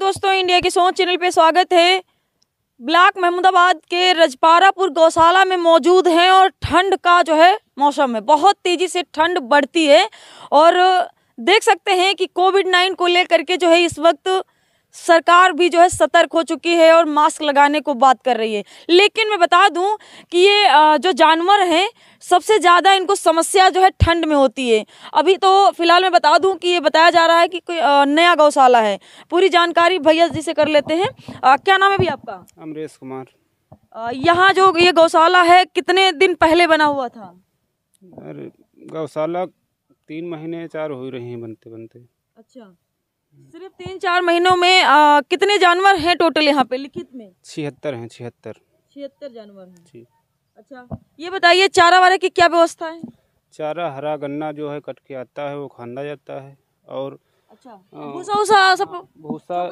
नमस्कार दोस्तों इंडिया के सोच चैनल पे स्वागत है ब्लॉक महमूदाबाद के रजपारापुर गौशाला में मौजूद हैं और ठंड का जो है मौसम है बहुत तेज़ी से ठंड बढ़ती है और देख सकते हैं कि कोविड नाइन को लेकर के जो है इस वक्त सरकार भी जो है सतर्क हो चुकी है और मास्क लगाने को बात कर रही है लेकिन मैं बता दूं कि ये जो जानवर हैं सबसे ज़्यादा इनको समस्या जो है ठंड में होती है अभी तो फिलहाल मैं बता दूं कि ये बताया जा रहा है कि कोई नया गौशाला है पूरी जानकारी भैया जी से कर लेते हैं क्या नाम है भी आपका अमरेश कुमार यहाँ जो ये गौशाला है कितने दिन पहले बना हुआ था गौशाला तीन महीने चार हो रहे हैं बनते बनते अच्छा सिर्फ तीन चार महीनों में आ, कितने जानवर हैं टोटल यहाँ पे लिखित में छिहत्तर हैं छिहत्तर छिहत्तर जानवर हैं जी अच्छा ये बताइए चारा वारा की क्या व्यवस्था है चारा हरा गन्ना जो है कट के आता है वो खाना जाता है और अच्छा भूसा भूसा सब भूसा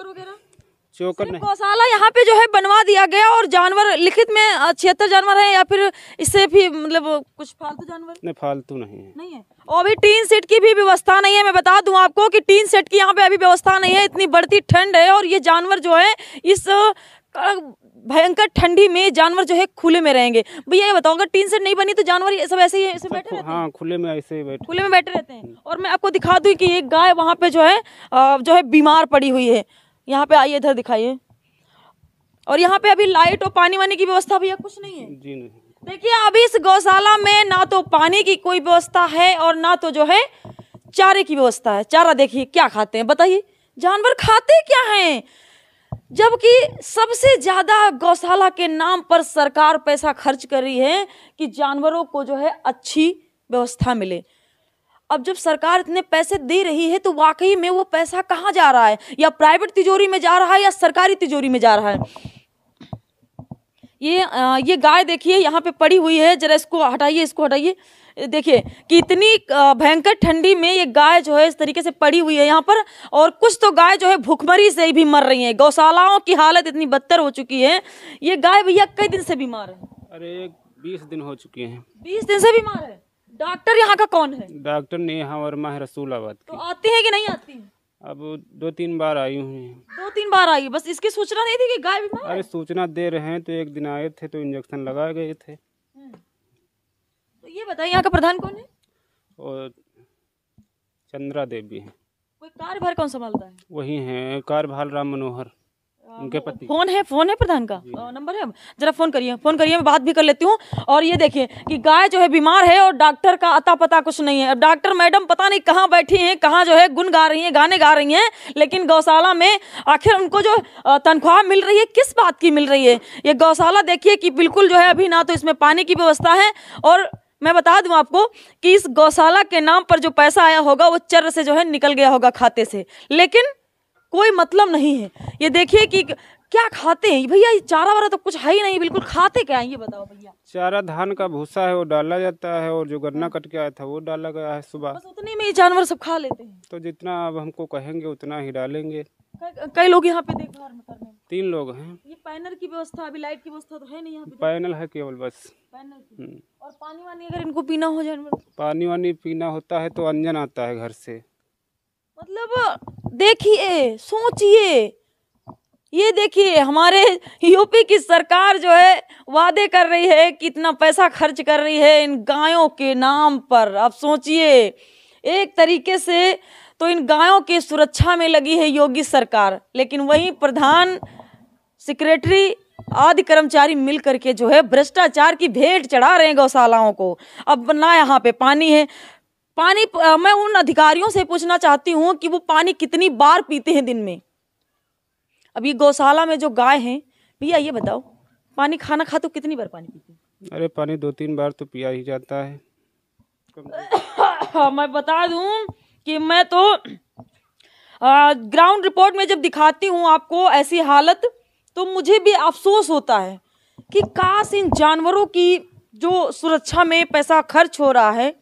नहीं गौशाला यहाँ पे जो है बनवा दिया गया और जानवर लिखित में छिहत्तर जानवर है या फिर इससे भी मतलब कुछ फालतू जानवर नहीं फालतू नहीं है नहीं है और अभी टीन सेट की भी व्यवस्था नहीं है मैं बता दूं आपको कि टीन सेट की यहाँ पे अभी व्यवस्था नहीं है इतनी बढ़ती ठंड है और ये जानवर जो है इस भयंकर ठंडी में जानवर जो है खुले में रहेंगे भैया ये बताओ अगर टीन सेट नहीं बनी तो जानवर ये सब ऐसे ही ऐसे बैठे रहते हाँ खुले में ऐसे ही बैठे खुले में बैठे रहते हैं और मैं आपको दिखा दूँ कि एक गाय वहाँ पे जो है जो है बीमार पड़ी हुई है यहाँ पे आइए इधर दिखाइए और यहाँ पे अभी लाइट और पानी वानी की व्यवस्था है कुछ नहीं है जी नहीं देखिए अभी इस गौशाला में ना तो पानी की कोई व्यवस्था है और ना तो जो है चारे की व्यवस्था है चारा देखिए क्या खाते हैं बताइए जानवर खाते क्या हैं जबकि सबसे ज्यादा गौशाला के नाम पर सरकार पैसा खर्च कर रही है कि जानवरों को जो है अच्छी व्यवस्था मिले अब जब सरकार इतने पैसे दे रही है तो वाकई में वो पैसा कहाँ जा रहा है या प्राइवेट तिजोरी में जा रहा है या सरकारी तिजोरी में जा रहा है ये आ, ये गाय देखिए यहाँ पे पड़ी हुई है जरा इसको हटाइए इसको हटाइए देखिए कि इतनी भयंकर ठंडी में ये गाय जो है इस तरीके से पड़ी हुई है यहाँ पर और कुछ तो गाय जो है भूखमरी से भी मर रही है गौशालाओं की हालत इतनी बदतर हो चुकी है ये गाय भैया कई दिन से बीमार है अरे बीस दिन हो चुके हैं बीस दिन से बीमार है डॉक्टर यहाँ का कौन है डॉक्टर नेहा वर्मा है रसूलाबाद तो आती है कि नहीं आती है अब दो तीन बार आई हुई दो तीन बार आई बस इसकी सूचना नहीं थी कि गाय बीमार अरे सूचना दे रहे हैं तो एक दिन आए थे तो इंजेक्शन लगाए गए थे हम्म। तो ये बताइए यहाँ का प्रधान कौन है और चंद्रा देवी है कोई कार्यभार कौन संभालता है वही है कार्यभार राम मनोहर उनके पति फोन है फोन है प्रधान का नंबर है जरा फोन करिए फोन करिए मैं बात भी कर लेती हूँ और ये देखिए कि गाय जो है बीमार है और डॉक्टर का अता पता कुछ नहीं है अब डॉक्टर मैडम पता नहीं कहाँ बैठी हैं कहाँ जो है गुन गा रही हैं गाने गा रही हैं लेकिन गौशाला में आखिर उनको जो तनख्वाह मिल रही है किस बात की मिल रही है ये गौशाला देखिए कि बिल्कुल जो है अभी ना तो इसमें पानी की व्यवस्था है और मैं बता दूं आपको कि इस गौशाला के नाम पर जो पैसा आया होगा वो चर से जो है निकल गया होगा खाते से लेकिन कोई मतलब नहीं है ये देखिए कि क्या खाते हैं भैया ये चारा वारा तो कुछ है ही नहीं बिल्कुल खाते क्या है ये बताओ भैया चारा धान का भूसा है वो डाला जाता है और जो गन्ना कट के आया था वो डाला गया है सुबह बस उतने में ये जानवर सब खा लेते हैं तो जितना अब हमको कहेंगे उतना ही डालेंगे कई लोग यहाँ पे देखभाल रहे तीन लोग हैं ये पैनल की व्यवस्था अभी लाइट की व्यवस्था तो है नहीं यहाँ पैनल है केवल बस पैनल हम्म। और पानी वानी अगर इनको पीना हो जानवर पानी वानी पीना होता है तो अंजन आता है घर से मतलब देखिए सोचिए ये देखिए हमारे यूपी की सरकार जो है वादे कर रही है कितना पैसा खर्च कर रही है इन गायों के नाम पर आप सोचिए एक तरीके से तो इन गायों की सुरक्षा में लगी है योगी सरकार लेकिन वहीं प्रधान सेक्रेटरी आदि कर्मचारी मिल करके जो है भ्रष्टाचार की भेंट चढ़ा रहे हैं गौशालाओं को अब ना यहाँ पे पानी है पानी मैं उन अधिकारियों से पूछना चाहती हूँ कि वो पानी कितनी बार पीते हैं दिन में अब ये गौशाला में जो गाय है भैया ये बताओ पानी खाना खा तो कितनी बार पानी पीते अरे पानी दो तीन बार तो पिया ही जाता है हाँ, मैं बता दूं कि मैं तो ग्राउंड रिपोर्ट में जब दिखाती हूँ आपको ऐसी हालत तो मुझे भी अफसोस होता है कि काश इन जानवरों की जो सुरक्षा में पैसा खर्च हो रहा है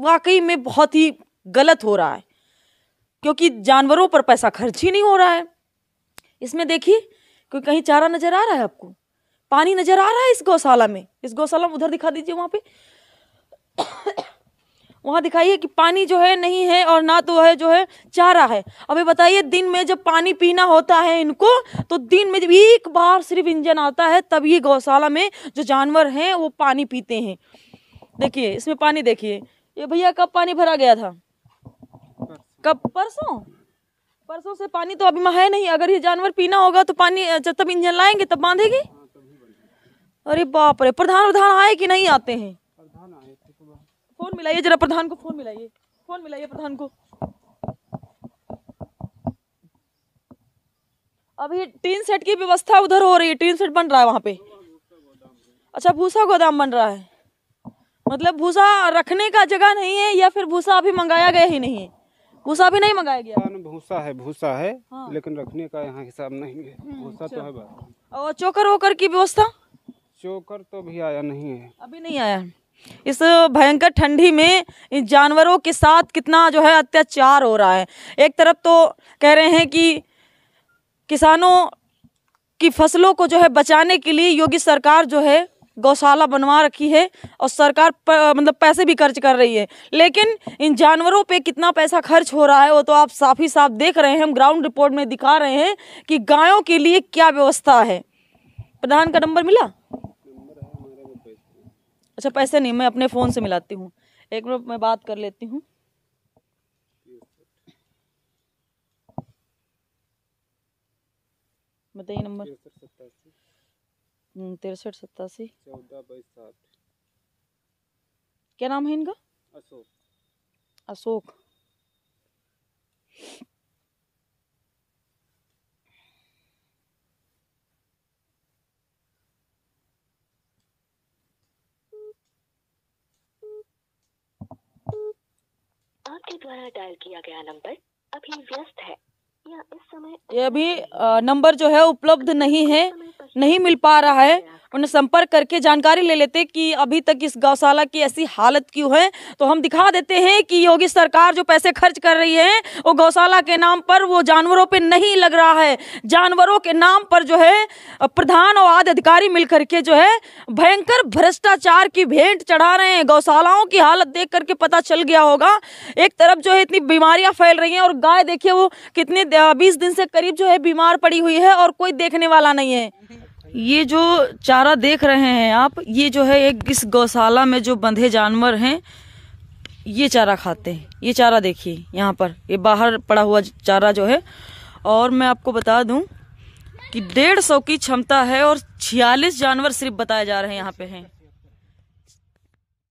वाकई में बहुत ही गलत हो रहा है क्योंकि जानवरों पर पैसा खर्च ही नहीं हो रहा है इसमें देखिए कोई कहीं चारा नजर आ रहा है आपको पानी नजर आ रहा है इस गौशाला में इस गौशाला में उधर दिखा दीजिए वहाँ पे वहाँ दिखाइए कि पानी जो है नहीं है और ना तो है जो है चारा है अभी बताइए दिन में जब पानी पीना होता है इनको तो दिन में जब एक बार सिर्फ इंजन आता है तब ये गौशाला में जो जानवर हैं वो पानी पीते हैं देखिए इसमें पानी देखिए ये भैया कब पानी भरा गया था कब परसों परसों से पानी तो अभी है नहीं अगर ये जानवर पीना होगा तो पानी जब तब इंजन लाएंगे तब बांधेगी हाँ, अरे बाप रे प्रधान प्रधान आए कि नहीं आते हैं तो फोन मिलाइए जरा प्रधान को फोन मिलाइए फोन मिलाइए प्रधान को अभी टीन सेट की व्यवस्था उधर हो रही है टीन सेट बन रहा है वहाँ पे अच्छा भूसा गोदाम बन रहा है मतलब भूसा रखने का जगह नहीं है या फिर भूसा अभी मंगाया गया ही नहीं है भूसा भी नहीं मंगाया गया हाँ, भूसा है भूसा है हाँ। लेकिन रखने का यहाँ हिसाब नहीं है हम्म, भूसा तो अच्छा। है और चोकर वोकर की व्यवस्था चोकर तो भी आया नहीं है अभी नहीं आया इस भयंकर ठंडी में इन जानवरों के साथ कितना जो है अत्याचार हो रहा है एक तरफ तो कह रहे हैं कि किसानों की फसलों को जो है बचाने के लिए योगी सरकार जो है गौशाला बनवा रखी है और सरकार प, मतलब पैसे भी खर्च कर रही है लेकिन इन जानवरों पे कितना पैसा खर्च हो रहा है वो तो आप साफ ही साफ देख रहे हैं हम ग्राउंड रिपोर्ट में दिखा रहे हैं कि गायों के लिए क्या व्यवस्था है प्रधान का नंबर मिला अच्छा पैसे नहीं मैं अपने फ़ोन से मिलाती हूँ एक मिनट मैं बात कर लेती हूँ बताइए नंबर हम्म, तिरसठ सतासी चौदह बाईस साठ क्या नाम है इनका अशोक अशोक आपके द्वारा डायल किया गया नंबर अभी व्यस्त है या इस समय ये अभी नंबर जो है उपलब्ध नहीं है नहीं मिल पा रहा है उन्हें संपर्क करके जानकारी ले लेते कि अभी तक इस गौशाला की ऐसी हालत क्यों है तो हम दिखा देते हैं कि योगी सरकार जो पैसे खर्च कर रही है वो गौशाला के नाम पर वो जानवरों पे नहीं लग रहा है जानवरों के नाम पर जो है प्रधान और आदि अधिकारी मिल करके जो है भयंकर भ्रष्टाचार की भेंट चढ़ा रहे हैं गौशालाओं की हालत देख करके पता चल गया होगा एक तरफ जो है इतनी बीमारियां फैल रही हैं और गाय देखिए वो कितने बीस दिन से करीब जो है बीमार पड़ी हुई है और कोई देखने वाला नहीं है ये जो चारा देख रहे हैं आप ये जो है एक इस गौशाला में जो बंधे जानवर हैं ये चारा खाते हैं ये चारा देखिए यहाँ पर ये बाहर पड़ा हुआ चारा जो है और मैं आपको बता दूं कि डेढ़ सौ की क्षमता है और छियालीस जानवर सिर्फ बताए जा रहे हैं यहाँ पे हैं